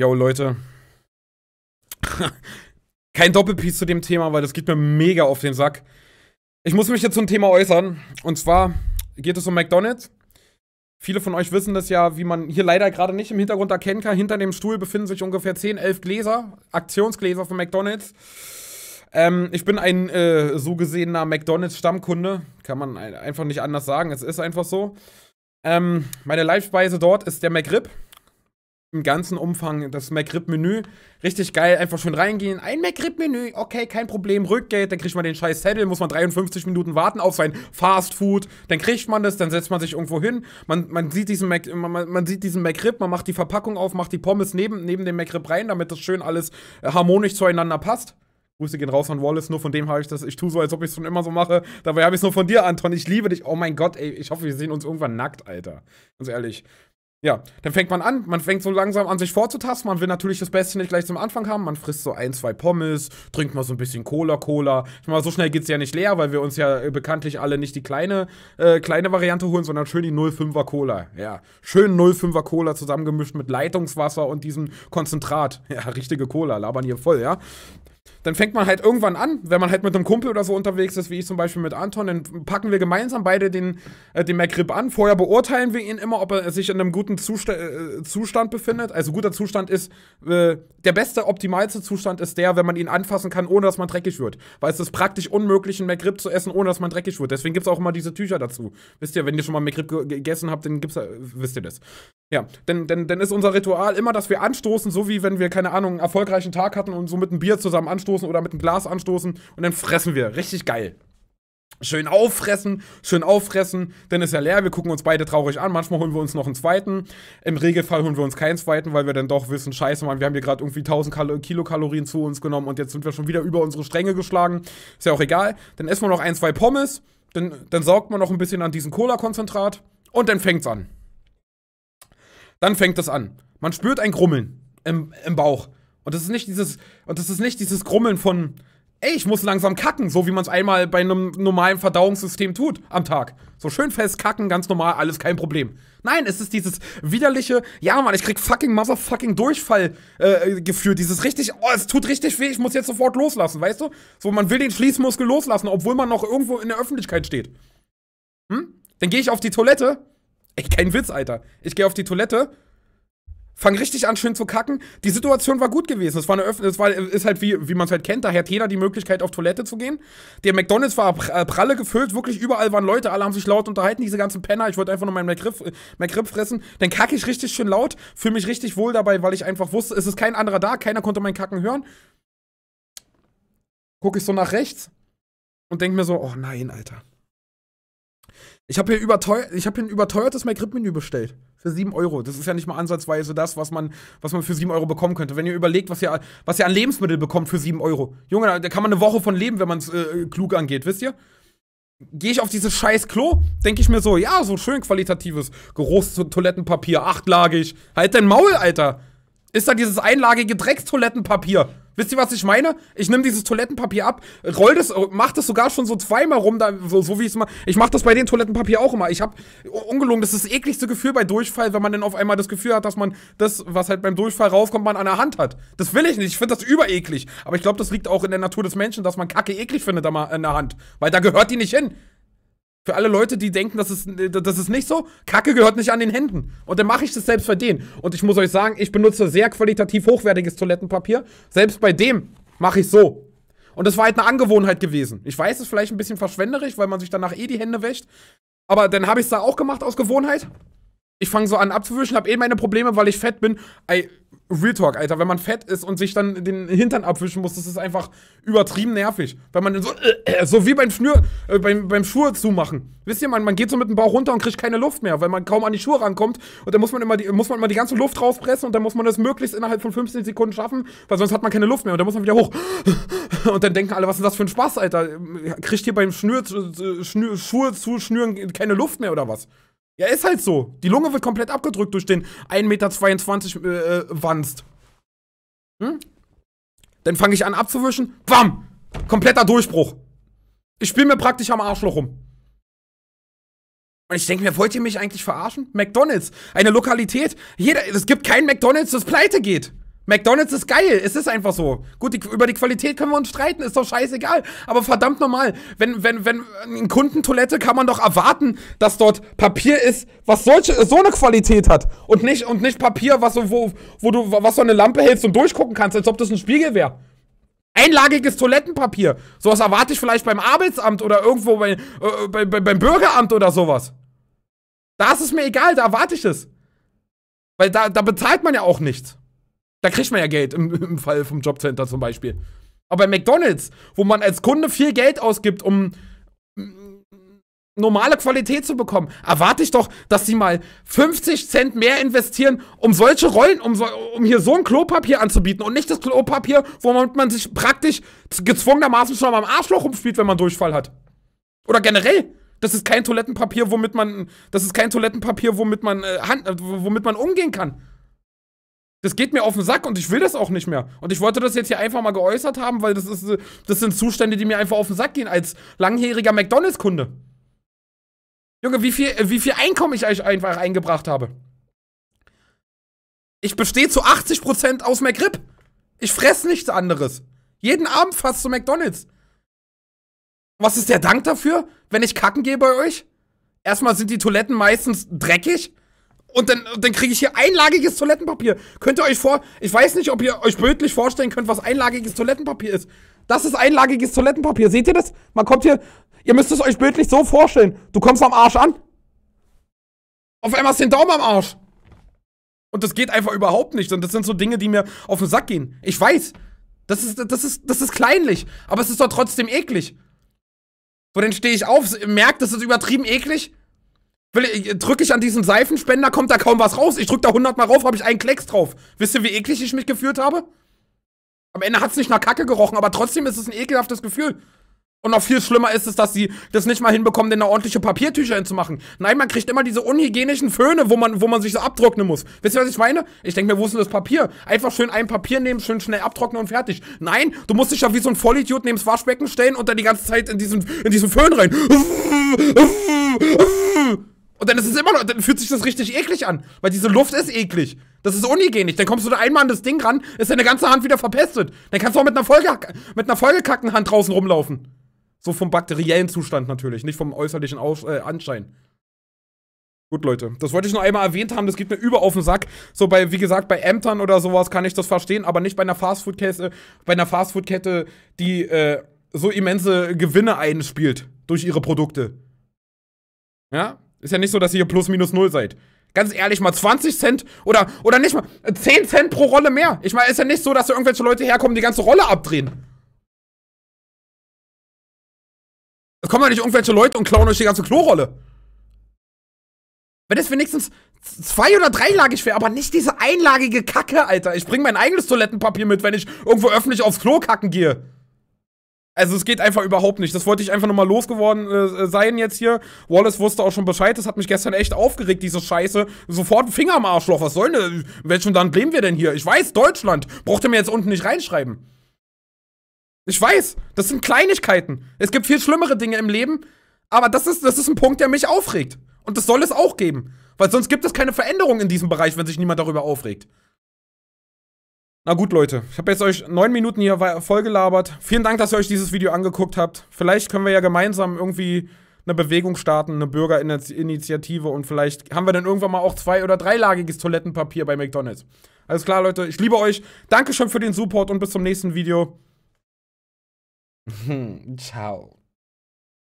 Yo, Leute. Kein Doppelpiece zu dem Thema, weil das geht mir mega auf den Sack. Ich muss mich jetzt zum Thema äußern. Und zwar geht es um McDonalds. Viele von euch wissen das ja, wie man hier leider gerade nicht im Hintergrund erkennen kann. Hinter dem Stuhl befinden sich ungefähr 10, 11 Gläser, Aktionsgläser von McDonalds. Ähm, ich bin ein äh, so gesehener McDonalds-Stammkunde. Kann man einfach nicht anders sagen. Es ist einfach so. Ähm, meine Live-Speise dort ist der McRib im ganzen Umfang das McRib-Menü. Richtig geil, einfach schön reingehen. Ein McRib-Menü, okay, kein Problem. Rückgeld, dann kriegt man den scheiß Zettel, muss man 53 Minuten warten auf sein Fast Food. Dann kriegt man das, dann setzt man sich irgendwo hin. Man, man, sieht, diesen Mac, man, man sieht diesen McRib, man macht die Verpackung auf, macht die Pommes neben, neben dem McRib rein, damit das schön alles äh, harmonisch zueinander passt. Grüße gehen raus an Wallace, nur von dem habe ich das. Ich tue so, als ob ich es schon immer so mache. Dabei habe ich es nur von dir, Anton. Ich liebe dich. Oh mein Gott, ey. Ich hoffe, wir sehen uns irgendwann nackt, Alter. Ganz ehrlich. Ja, dann fängt man an, man fängt so langsam an, sich vorzutasten. Man will natürlich das Beste nicht gleich zum Anfang haben. Man frisst so ein, zwei Pommes, trinkt mal so ein bisschen Cola, Cola. Ich meine, so schnell geht es ja nicht leer, weil wir uns ja äh, bekanntlich alle nicht die kleine, äh, kleine Variante holen, sondern schön die 05er Cola. Ja, schön 05er Cola zusammengemischt mit Leitungswasser und diesem Konzentrat. Ja, richtige Cola, labern hier voll, ja dann fängt man halt irgendwann an, wenn man halt mit einem Kumpel oder so unterwegs ist, wie ich zum Beispiel mit Anton, dann packen wir gemeinsam beide den, äh, den MacRib an. Vorher beurteilen wir ihn immer, ob er sich in einem guten Zusta äh, Zustand befindet. Also guter Zustand ist, äh, der beste, optimalste Zustand ist der, wenn man ihn anfassen kann, ohne dass man dreckig wird. Weil es ist praktisch unmöglich, einen MacRib zu essen, ohne dass man dreckig wird. Deswegen gibt es auch immer diese Tücher dazu. Wisst ihr, wenn ihr schon mal MacRib gegessen habt, dann gibt's, wisst ihr das. Ja, denn, denn, denn ist unser Ritual immer, dass wir anstoßen, so wie wenn wir, keine Ahnung, einen erfolgreichen Tag hatten und so mit einem Bier zusammen anstoßen oder mit einem Glas anstoßen und dann fressen wir. Richtig geil. Schön auffressen, schön auffressen, denn ist ja leer, wir gucken uns beide traurig an, manchmal holen wir uns noch einen zweiten, im Regelfall holen wir uns keinen zweiten, weil wir dann doch wissen, scheiße Mann, wir haben hier gerade irgendwie 1000 Kal Kilokalorien zu uns genommen und jetzt sind wir schon wieder über unsere Stränge geschlagen, ist ja auch egal, dann essen wir noch ein, zwei Pommes, dann, dann saugt man noch ein bisschen an diesem Cola-Konzentrat und dann fängt's an. Dann fängt das an. Man spürt ein Grummeln im, im Bauch. Und das ist nicht dieses, und das ist nicht dieses Grummeln von, ey, ich muss langsam kacken, so wie man es einmal bei einem normalen Verdauungssystem tut am Tag. So schön fest kacken, ganz normal, alles kein Problem. Nein, es ist dieses widerliche, ja Mann, ich krieg fucking motherfucking Durchfall äh, Gefühl, dieses richtig, oh, es tut richtig weh, ich muss jetzt sofort loslassen, weißt du? So, man will den Schließmuskel loslassen, obwohl man noch irgendwo in der Öffentlichkeit steht. Hm? Dann gehe ich auf die Toilette Ey, kein Witz, Alter. Ich gehe auf die Toilette, fang richtig an, schön zu kacken. Die Situation war gut gewesen. Es war eine Öffnung, es war, ist halt wie, wie man es halt kennt. Da hat jeder die Möglichkeit, auf Toilette zu gehen. Der McDonalds war äh, pralle gefüllt, wirklich überall waren Leute, alle haben sich laut unterhalten, diese ganzen Penner. Ich wollte einfach nur meinen McRib, McRib fressen. Dann kacke ich richtig schön laut, fühle mich richtig wohl dabei, weil ich einfach wusste, es ist kein anderer da, keiner konnte meinen Kacken hören. Guck ich so nach rechts und denk mir so, oh nein, Alter. Ich habe hier, überteuer, hab hier ein überteuertes MyGrip-Menü bestellt. Für 7 Euro. Das ist ja nicht mal ansatzweise das, was man, was man für 7 Euro bekommen könnte. Wenn ihr überlegt, was ihr, was ihr an Lebensmitteln bekommt für 7 Euro. Junge, da kann man eine Woche von leben, wenn man es äh, äh, klug angeht, wisst ihr? Gehe ich auf dieses scheiß Klo, denke ich mir so, ja, so schön qualitatives großes Toilettenpapier, achtlagig. Halt dein Maul, Alter! Ist da dieses einlagige Dreckstoilettenpapier? Wisst ihr, was ich meine? Ich nehme dieses Toilettenpapier ab, roll das, mach das sogar schon so zweimal rum, da, so, so wie ich es mal. Ich mache das bei den Toilettenpapier auch immer. Ich habe ungelogen, das ist das ekligste Gefühl bei Durchfall, wenn man dann auf einmal das Gefühl hat, dass man das, was halt beim Durchfall raufkommt, man an der Hand hat. Das will ich nicht. Ich finde das übereklig. Aber ich glaube, das liegt auch in der Natur des Menschen, dass man Kacke eklig findet an der Hand. Weil da gehört die nicht hin. Für alle Leute, die denken, das ist, das ist nicht so, Kacke gehört nicht an den Händen. Und dann mache ich das selbst bei denen. Und ich muss euch sagen, ich benutze sehr qualitativ hochwertiges Toilettenpapier. Selbst bei dem mache ich so. Und das war halt eine Angewohnheit gewesen. Ich weiß, es ist vielleicht ein bisschen verschwenderisch, weil man sich danach eh die Hände wäscht. Aber dann habe ich es da auch gemacht aus Gewohnheit. Ich fange so an abzuwischen, habe eh meine Probleme, weil ich fett bin. Ey, Real Talk, Alter, wenn man fett ist und sich dann den Hintern abwischen muss, das ist einfach übertrieben nervig. Wenn man so, äh, so wie beim Schnür, äh, beim, beim Schuhe zumachen. Wisst ihr, man, man geht so mit dem Bauch runter und kriegt keine Luft mehr, weil man kaum an die Schuhe rankommt. Und dann muss man immer die, muss man immer die ganze Luft rauspressen und dann muss man das möglichst innerhalb von 15 Sekunden schaffen, weil sonst hat man keine Luft mehr und dann muss man wieder hoch. Und dann denken alle, was ist das für ein Spaß, Alter? Kriegt hier beim Schnür, Schnür Schuhe zuschnüren keine Luft mehr oder was? Ja, ist halt so. Die Lunge wird komplett abgedrückt durch den 1,22 Meter äh, äh, Wanst. Hm? Dann fange ich an abzuwischen. Bam! Kompletter Durchbruch. Ich spiele mir praktisch am Arschloch rum. Und ich denke mir, wollt ihr mich eigentlich verarschen? McDonalds, eine Lokalität. Jeder, es gibt kein McDonalds, das pleite geht. McDonalds ist geil, es ist einfach so. Gut, die, über die Qualität können wir uns streiten, ist doch scheißegal. Aber verdammt normal, wenn, wenn, wenn in Kundentoilette kann man doch erwarten, dass dort Papier ist, was solche, so eine Qualität hat. Und nicht, und nicht Papier, was so, wo, wo du, was so eine Lampe hältst und durchgucken kannst, als ob das ein Spiegel wäre. Einlagiges Toilettenpapier. Sowas erwarte ich vielleicht beim Arbeitsamt oder irgendwo bei, äh, bei, bei, beim Bürgeramt oder sowas. Da ist es mir egal, da erwarte ich es. Weil da, da bezahlt man ja auch nichts. Da kriegt man ja Geld im, im Fall vom Jobcenter zum Beispiel. Aber bei McDonalds, wo man als Kunde viel Geld ausgibt, um mm, normale Qualität zu bekommen, erwarte ich doch, dass sie mal 50 Cent mehr investieren, um solche Rollen, um, so, um hier so ein Klopapier anzubieten und nicht das Klopapier, womit man sich praktisch gezwungenermaßen schon mal am Arschloch rumspielt, wenn man Durchfall hat. Oder generell. Das ist kein Toilettenpapier, womit man, das ist kein Toilettenpapier, womit man, äh, Hand, womit man umgehen kann. Das geht mir auf den Sack und ich will das auch nicht mehr. Und ich wollte das jetzt hier einfach mal geäußert haben, weil das, ist, äh, das sind Zustände, die mir einfach auf den Sack gehen als langjähriger McDonalds-Kunde. Junge, wie viel, äh, wie viel Einkommen ich euch einfach eingebracht habe. Ich bestehe zu 80% aus McRib. Ich fress nichts anderes. Jeden Abend fast zu McDonalds. Was ist der Dank dafür, wenn ich kacken gehe bei euch? Erstmal sind die Toiletten meistens dreckig. Und dann, dann kriege ich hier einlagiges Toilettenpapier. Könnt ihr euch vor... Ich weiß nicht, ob ihr euch bildlich vorstellen könnt, was einlagiges Toilettenpapier ist. Das ist einlagiges Toilettenpapier. Seht ihr das? Man kommt hier... Ihr müsst es euch bildlich so vorstellen. Du kommst am Arsch an. Auf einmal hast du den Daumen am Arsch. Und das geht einfach überhaupt nicht. Und das sind so Dinge, die mir auf den Sack gehen. Ich weiß. Das ist, das ist, das ist kleinlich. Aber es ist doch trotzdem eklig. So, dann stehe ich auf, merkt, das ist übertrieben eklig. Drücke ich an diesen Seifenspender, kommt da kaum was raus. Ich drücke da 100 Mal rauf, habe ich einen Klecks drauf. Wisst ihr, wie eklig ich mich gefühlt habe? Am Ende hat es nicht nach Kacke gerochen, aber trotzdem ist es ein ekelhaftes Gefühl. Und noch viel schlimmer ist es, dass sie das nicht mal hinbekommen, denn eine ordentliche Papiertücher hinzumachen. Nein, man kriegt immer diese unhygienischen Föhne, wo man, wo man sich so abtrocknen muss. Wisst ihr, was ich meine? Ich denke mir, wo ist denn das Papier? Einfach schön ein Papier nehmen, schön schnell abtrocknen und fertig. Nein, du musst dich ja wie so ein Vollidiot neben das Waschbecken stellen und dann die ganze Zeit in diesen, in diesen Föhn rein. Und dann ist es immer noch, dann fühlt sich das richtig eklig an. Weil diese Luft ist eklig. Das ist unhygienisch. Dann kommst du da einmal an das Ding ran, ist deine ganze Hand wieder verpestet. Dann kannst du auch mit einer, vollgekackten Hand draußen rumlaufen. So vom bakteriellen Zustand natürlich, nicht vom äußerlichen Aus äh, Anschein. Gut, Leute, das wollte ich noch einmal erwähnt haben, das geht mir über auf den Sack. So bei, wie gesagt, bei Ämtern oder sowas kann ich das verstehen, aber nicht bei einer Fastfood-Kette, bei einer Fastfood-Kette, die äh, so immense Gewinne einspielt durch ihre Produkte. Ja? Ist ja nicht so, dass ihr hier plus minus null seid. Ganz ehrlich, mal 20 Cent oder, oder nicht mal 10 äh, Cent pro Rolle mehr. Ich meine, ist ja nicht so, dass da irgendwelche Leute herkommen, die ganze Rolle abdrehen. Es kommen ja nicht irgendwelche Leute und klauen euch die ganze Klorolle. Wenn es wenigstens zwei- oder dreilagig wäre, aber nicht diese einlagige Kacke, Alter. Ich bringe mein eigenes Toilettenpapier mit, wenn ich irgendwo öffentlich aufs Klo kacken gehe. Also es geht einfach überhaupt nicht. Das wollte ich einfach nochmal losgeworden äh, äh, sein jetzt hier. Wallace wusste auch schon Bescheid, das hat mich gestern echt aufgeregt, diese Scheiße. Sofort ein Finger am Arschloch, was soll denn, äh, Welchen welchem Land leben wir denn hier? Ich weiß, Deutschland. Braucht ihr mir jetzt unten nicht reinschreiben. Ich weiß, das sind Kleinigkeiten. Es gibt viel schlimmere Dinge im Leben, aber das ist, das ist ein Punkt, der mich aufregt. Und das soll es auch geben. Weil sonst gibt es keine Veränderung in diesem Bereich, wenn sich niemand darüber aufregt. Na gut, Leute, ich habe jetzt euch neun Minuten hier vollgelabert. Vielen Dank, dass ihr euch dieses Video angeguckt habt. Vielleicht können wir ja gemeinsam irgendwie eine Bewegung starten, eine Bürgerinitiative und vielleicht haben wir dann irgendwann mal auch zwei- oder dreilagiges Toilettenpapier bei McDonalds. Alles klar, Leute, ich liebe euch. Dankeschön für den Support und bis zum nächsten Video. Ciao.